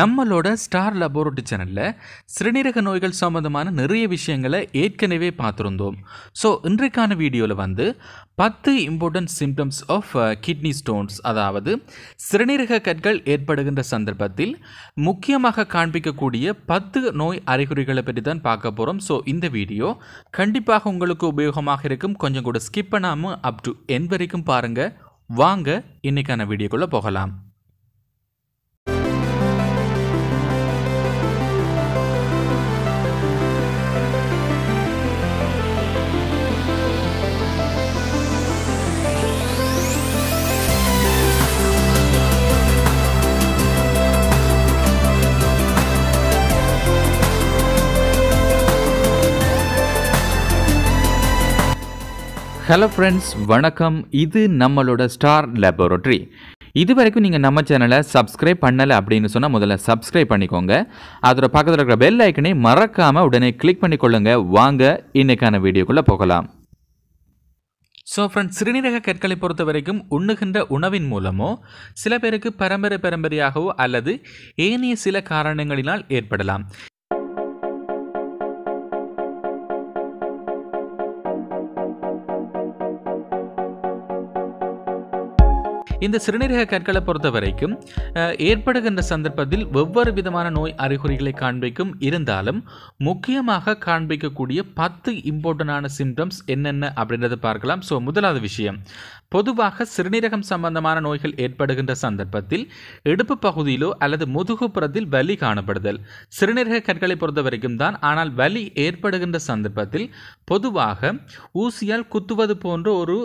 நம்மளோட star laboratory சேனலில் சிறுநீரக நோய்கள் சம்மந்தமான நிறைய விஷயங்களை ஏற்கனவே பார்த்துருந்தோம் ஸோ இன்றைக்கான வீடியோவில் வந்து பத்து important symptoms of kidney stones அதாவது சிறுநீரக கற்கள் ஏற்படுகின்ற சந்தர்ப்பத்தில் முக்கியமாக காண்பிக்கக்கூடிய பத்து நோய் அறிகுறிகளை பற்றி தான் பார்க்க போகிறோம் ஸோ இந்த வீடியோ கண்டிப்பாக உங்களுக்கு உபயோகமாக இருக்கும் கொஞ்சம் கூட ஸ்கிப் பண்ணாமல் அப் டு என் வரைக்கும் பாருங்கள் வாங்க இன்றைக்கான வீடியோக்குள்ளே போகலாம் ஹலோ ஃப்ரெண்ட்ஸ் வணக்கம் இது நம்மளோட ஸ்டார் லேபோரட்டரி இது வரைக்கும் நீங்கள் நம்ம சேனலை சப்ஸ்கிரைப் பண்ணலை அப்படின்னு சொன்னால் முதல்ல சப்ஸ்கிரைப் பண்ணிக்கோங்க அதோட பக்கத்தில் இருக்கிற பெல் ஐக்கனை மறக்காமல் உடனே கிளிக் பண்ணிக்கொள்ளுங்க வாங்க இன்றைக்கான வீடியோக்குள்ளே போகலாம் ஸோ ஃப்ரெண்ட்ஸ் சிறுநீரக கற்களை பொறுத்த வரைக்கும் உண்ணுகின்ற உணவின் மூலமோ சில பேருக்கு பரம்பரை பரம்பரையாகவோ அல்லது ஏனைய சில காரணங்களினால் ஏற்படலாம் இந்த சிறுநீரக கற்களை பொறுத்த வரைக்கும் ஏற்படுகின்ற சந்தர்ப்பத்தில் ஒவ்வொரு விதமான நோய் அறிகுறிகளை காண்பிக்கும் இருந்தாலும் முக்கியமாக காண்பிக்கக்கூடிய பத்து இம்பார்ட்டண்டான சிம்டம்ஸ் என்னென்ன அப்படின்றத பார்க்கலாம் ஸோ முதலாவது விஷயம் பொதுவாக சிறுநீரகம் சம்பந்தமான நோய்கள் ஏற்படுகின்ற சந்தர்ப்பத்தில் இடுப்பு பகுதியிலோ அல்லது முதுகுப்புறத்தில் வலி காணப்படுதல் சிறுநீரக கற்களை பொறுத்த வரைக்கும் தான் ஆனால் வலி ஏற்படுகின்ற சந்தர்ப்பத்தில் பொதுவாக ஊசியால் குத்துவது போன்ற ஒரு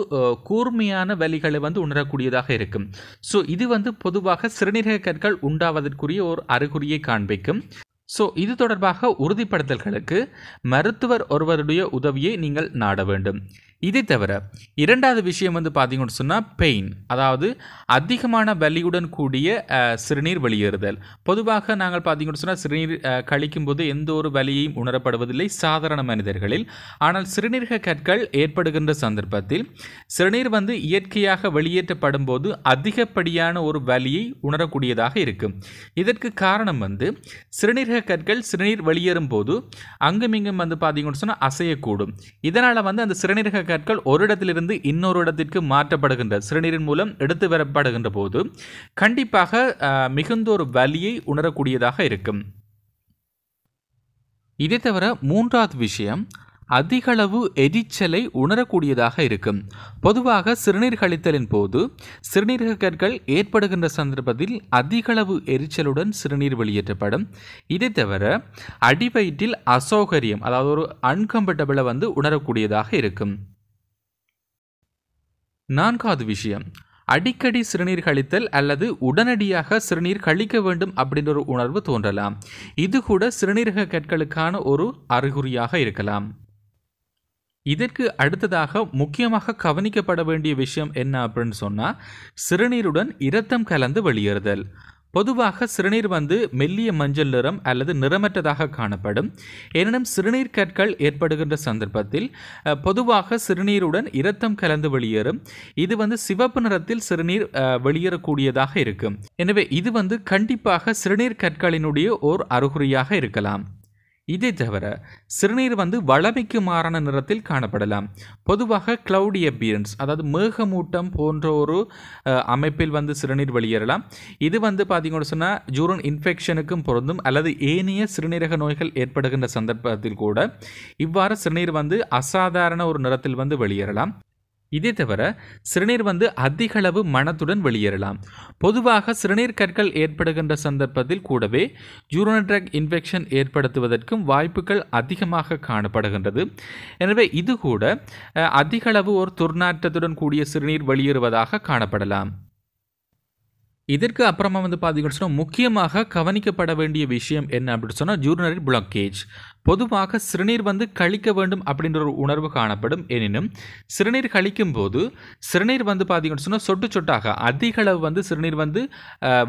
கூர்மையான வலிகளை வந்து உணரக்கூடியதாக இருக்கும் இருக்கும் ஸோ இது வந்து பொதுவாக சிறுநீரக கற்கள் உண்டாவதற்குரிய ஒரு அறிகுறியை காண்பிக்கும் ஸோ இது தொடர்பாக உறுதிப்படுத்தல்களுக்கு மருத்துவர் ஒருவருடைய உதவியை நீங்கள் நாட வேண்டும் இதை தவிர இரண்டாவது விஷயம் வந்து பார்த்தீங்கன்னு சொன்னால் பெயின் அதாவது அதிகமான வலியுடன் கூடிய சிறுநீர் வெளியேறுதல் பொதுவாக நாங்கள் பார்த்தீங்கன்னு சொன்னால் சிறுநீர் கழிக்கும் போது எந்த ஒரு வலியையும் உணரப்படுவதில்லை சாதாரண மனிதர்களில் ஆனால் சிறுநீரக கற்கள் ஏற்படுகின்ற சந்தர்ப்பத்தில் சிறுநீர் வந்து இயற்கையாக வெளியேற்றப்படும் போது அதிகப்படியான ஒரு வலியை உணரக்கூடியதாக இருக்கும் இதற்கு காரணம் வந்து சிறுநீரக கற்கள் சிறுநீர் வெளியேறும் போது அங்குமிங்கும் வந்து பார்த்தீங்கன்னு சொன்னால் அசையக்கூடும் இதனால் வந்து அந்த சிறுநீரக கற்கள் ஒரு இடத்திலிருந்து இன்னொரு இடத்திற்கு மாற்றப்படுகின்ற சிறுநீரின் மூலம் எடுத்து வரப்படுகின்ற போது கண்டிப்பாக மிகுந்த ஒரு வலியை உணரக்கூடியதாக இருக்கும் இதை தவிர மூன்றாவது விஷயம் அதிகளவு எரிச்சலை உணரக்கூடியதாக இருக்கும் பொதுவாக சிறுநீர் கழித்தலின் போது சிறுநீரக கற்கள் ஏற்படுகின்ற சந்தர்ப்பத்தில் அதிகளவு எரிச்சலுடன் சிறுநீர் வெளியேற்றப்படும் இதை தவிர அடிவயிற்றில் அசௌகரியம் அதாவது ஒரு அன்கம்ஃபர்டபிளை வந்து உணரக்கூடியதாக இருக்கும் நான்காவது விஷயம் அடிக்கடி சிறுநீர் கழித்தல் அல்லது உடனடியாக சிறுநீர் கழிக்க வேண்டும் அப்படின்ற ஒரு உணர்வு தோன்றலாம் இது கூட சிறுநீரக கற்களுக்கான ஒரு அறிகுறியாக இருக்கலாம் இதற்கு அடுத்ததாக முக்கியமாக கவனிக்கப்பட வேண்டிய விஷயம் என்ன அப்படின்னு சொன்னால் சிறுநீருடன் இரத்தம் கலந்து வெளியேறுதல் பொதுவாக சிறுநீர் வந்து மெல்லிய மஞ்சள் நிறம் அல்லது நிறமற்றதாக காணப்படும் எனினும் சிறுநீர் கற்கள் ஏற்படுகின்ற சந்தர்ப்பத்தில் பொதுவாக சிறுநீருடன் இரத்தம் கலந்து வெளியேறும் இது வந்து சிவப்பு நிறத்தில் சிறுநீர் வெளியேறக்கூடியதாக இருக்கும் எனவே இது வந்து கண்டிப்பாக சிறுநீர் கற்களினுடைய ஓர் அறிகுறியாக இருக்கலாம் இதே தவிர சிறுநீர் வந்து வளமைக்கு மாறான நிறத்தில் காணப்படலாம் பொதுவாக கிளவுடி அப்பியரன்ஸ் அதாவது மேகமூட்டம் போன்ற ஒரு அமைப்பில் வந்து சிறுநீர் வெளியேறலாம் இது வந்து பார்த்தீங்கன்னு சொன்னால் ஜூரன் இன்ஃபெக்ஷனுக்கும் பொருந்தும் அல்லது ஏனைய சிறுநீரக நோய்கள் ஏற்படுகின்ற சந்தர்ப்பத்தில் கூட இவ்வாறு சிறுநீர் வந்து அசாதாரண ஒரு நிறத்தில் வந்து வெளியேறலாம் இதே தவிர சிறுநீர் வந்து அதிகளவு மனத்துடன் வெளியேறலாம் பொதுவாக சிறுநீர் கற்கள் ஏற்படுகின்ற சந்தர்ப்பத்தில் கூடவே யூரோனட்ரக் இன்ஃபெக்ஷன் ஏற்படுத்துவதற்கும் வாய்ப்புகள் அதிகமாக காணப்படுகின்றது எனவே இது கூட அதிகளவு ஒரு துர்நாற்றத்துடன் கூடிய சிறுநீர் வெளியேறுவதாக காணப்படலாம் இதற்கு அப்புறமா வந்து பார்த்தீங்கன்னு சொன்னால் முக்கியமாக கவனிக்கப்பட வேண்டிய விஷயம் என்ன அப்படின்னு சொன்னால் ஜூர்னரி பிளாக்கேஜ் பொதுவாக சிறுநீர் வந்து கழிக்க வேண்டும் அப்படின்ற ஒரு உணர்வு காணப்படும் எனினும் சிறுநீர் கழிக்கும் போது சிறுநீர் வந்து பார்த்தீங்கன்னு சொன்னால் சொட்டு சொட்டாக அதிக அளவு வந்து சிறுநீர் வந்து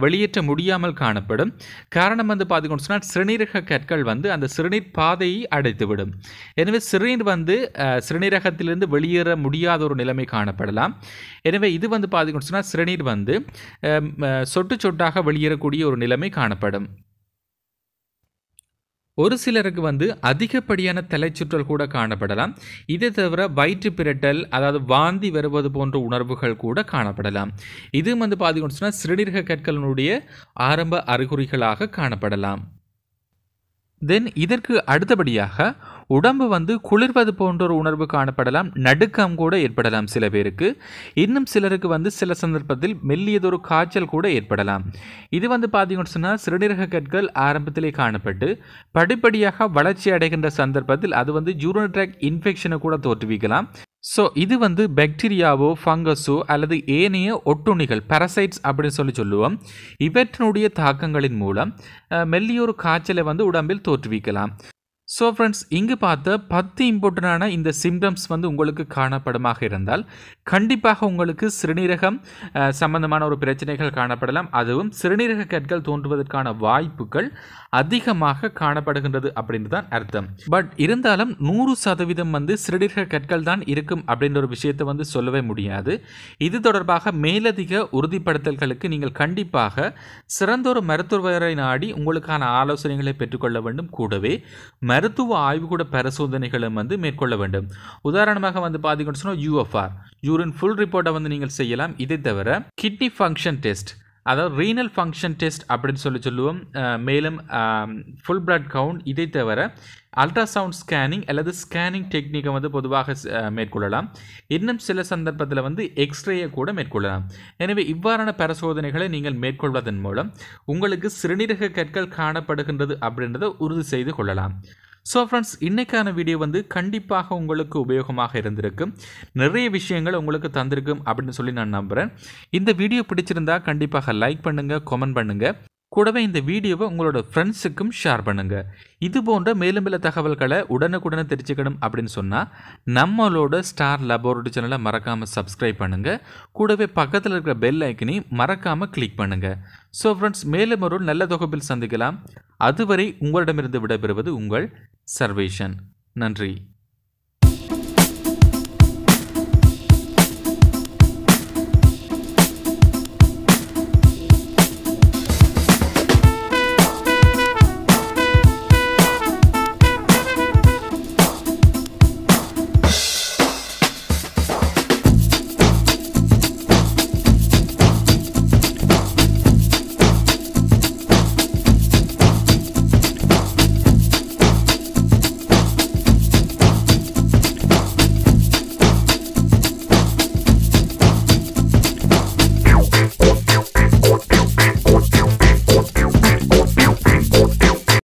வெளியேற்ற முடியாமல் காணப்படும் காரணம் வந்து பார்த்தீங்கன்னு சொன்னால் சிறுநீரக கற்கள் வந்து அந்த சிறுநீர் பாதையை அடைத்துவிடும் எனவே சிறுநீர் வந்து சிறுநீரகத்திலிருந்து வெளியேற முடியாத ஒரு நிலைமை காணப்படலாம் எனவே இது வந்து பார்த்தீங்கன்னு சொன்னால் சிறுநீர் வந்து சொட்டு சொட்டாக வெளியேறக்கூடிய ஒரு நிலைமை காணப்படும் ஒரு சிலருக்கு வந்து அதிகப்படியான தலைச்சுற்றல் கூட காணப்படலாம் இதை தவிர வயிற்று பிரட்டல் அதாவது வாந்தி வருவது போன்ற உணர்வுகள் கூட காணப்படலாம் இது வந்து பார்த்தீங்கன்னு சொன்னால் சிறுநீரக கற்களினுடைய ஆரம்ப அறிகுறிகளாக காணப்படலாம் தென் இதற்கு அடுத்தபடியாக உடம்பு வந்து குளிர்வது போன்ற ஒரு உணர்வு காணப்படலாம் நடுக்கம் கூட ஏற்படலாம் சில பேருக்கு இன்னும் சிலருக்கு வந்து சில சந்தர்ப்பத்தில் மெல்லியதொரு காய்ச்சல் கூட ஏற்படலாம் இது வந்து பார்த்தீங்கன்னு சொன்னால் சிறுநீரக கற்கள் ஆரம்பத்திலே காணப்பட்டு படிப்படியாக வளர்ச்சி அடைகின்ற சந்தர்ப்பத்தில் அது வந்து ஜூரோட்ராக் இன்ஃபெக்ஷனை கூட தோற்றுவிக்கலாம் ஸோ இது வந்து பேக்டீரியாவோ ஃபங்கஸோ அல்லது ஏனைய ஒட்டுண்ணிகள் பரசைட்ஸ் அப்படின்னு சொல்லி சொல்லுவோம் இவற்றினுடைய தாக்கங்களின் மூலம் மெல்லியொரு காய்ச்சலை வந்து உடம்பில் தோற்றுவிக்கலாம் ஸோ ஃப்ரெண்ட்ஸ் இங்கு பார்த்த பத்து இம்பார்ட்டண்டான இந்த சிம்டம்ஸ் வந்து உங்களுக்கு காணப்படுமாக இருந்தால் கண்டிப்பாக உங்களுக்கு சிறுநீரகம் சம்பந்தமான ஒரு பிரச்சனைகள் காணப்படலாம் அதுவும் சிறுநீரக கற்கள் தோன்றுவதற்கான வாய்ப்புகள் அதிகமாக காணப்படுகின்றது அப்படின்னு தான் அர்த்தம் பட் இருந்தாலும் நூறு சதவீதம் வந்து சிறுநீரக கற்கள் தான் இருக்கும் அப்படின்ற ஒரு விஷயத்தை வந்து சொல்லவே முடியாது இது தொடர்பாக மேலதிக உறுதிப்படுத்தல்களுக்கு நீங்கள் கண்டிப்பாக சிறந்த ஒரு மருத்துவரை நாடி உங்களுக்கான ஆலோசனைகளை பெற்றுக்கொள்ள வேண்டும் கூடவே மருத்துவ ஆய்வுக்கூட பரிசோதனைகளும் வந்து மேற்கொள்ள வேண்டும் உதாரணமாக வந்து பார்த்தீங்கன்னு சொன்னால் யூஎஃப்ஆர் யூரின் ஃபுல் ரிப்போர்ட்டை வந்து நீங்கள் செய்யலாம் இதை தவிர கிட்னி ஃபங்க்ஷன் டெஸ்ட் அதாவது ரீனல் ஃபங்க்ஷன் டெஸ்ட் அப்படின்னு சொல்லி சொல்லுவோம் மேலும் ஃபுல் பிளட் கவுண்ட் இதை தவிர அல்ட்ராசவுண்ட் ஸ்கேனிங் அல்லது ஸ்கேனிங் டெக்னிக்கை வந்து பொதுவாக மேற்கொள்ளலாம் இன்னும் சில சந்தர்ப்பத்தில் வந்து எக்ஸ்ரேயை கூட மேற்கொள்ளலாம் எனவே இவ்வாறான பரிசோதனைகளை நீங்கள் மேற்கொள்வதன் மூலம் உங்களுக்கு சிறுநீரக கற்கள் காணப்படுகின்றது அப்படின்றத உறுதி செய்து கொள்ளலாம் ஸோ ஃப்ரெண்ட்ஸ் இன்றைக்கான வீடியோ வந்து கண்டிப்பாக உங்களுக்கு உபயோகமாக இருந்திருக்கும் நிறைய விஷயங்கள் உங்களுக்கு தந்திருக்கும் அப்படின்னு சொல்லி நான் நம்புகிறேன் இந்த வீடியோ பிடிச்சிருந்தா கண்டிப்பாக லைக் பண்ணுங்கள் கமெண்ட் பண்ணுங்கள் கூடவே இந்த வீடியோவை உங்களோட ஃப்ரெண்ட்ஸுக்கும் ஷேர் பண்ணுங்கள் இது போன்ற மேலும் மேல தகவல்களை உடனுக்குடனே தெரிஞ்சுக்கணும் அப்படின்னு சொன்னால் நம்மளோட ஸ்டார் லபோரட்டரி சேனலை மறக்காமல் சப்ஸ்கிரைப் பண்ணுங்கள் கூடவே பக்கத்தில் இருக்கிற பெல் ஐக்கனையும் மறக்காமல் கிளிக் பண்ணுங்கள் ஸோ ஃப்ரெண்ட்ஸ் மேலும் ஒரு நல்ல தொகுப்பில் சந்திக்கலாம் அதுவரை உங்களிடமிருந்து விடைபெறுவது உங்கள் சர்வேஷன் நன்றி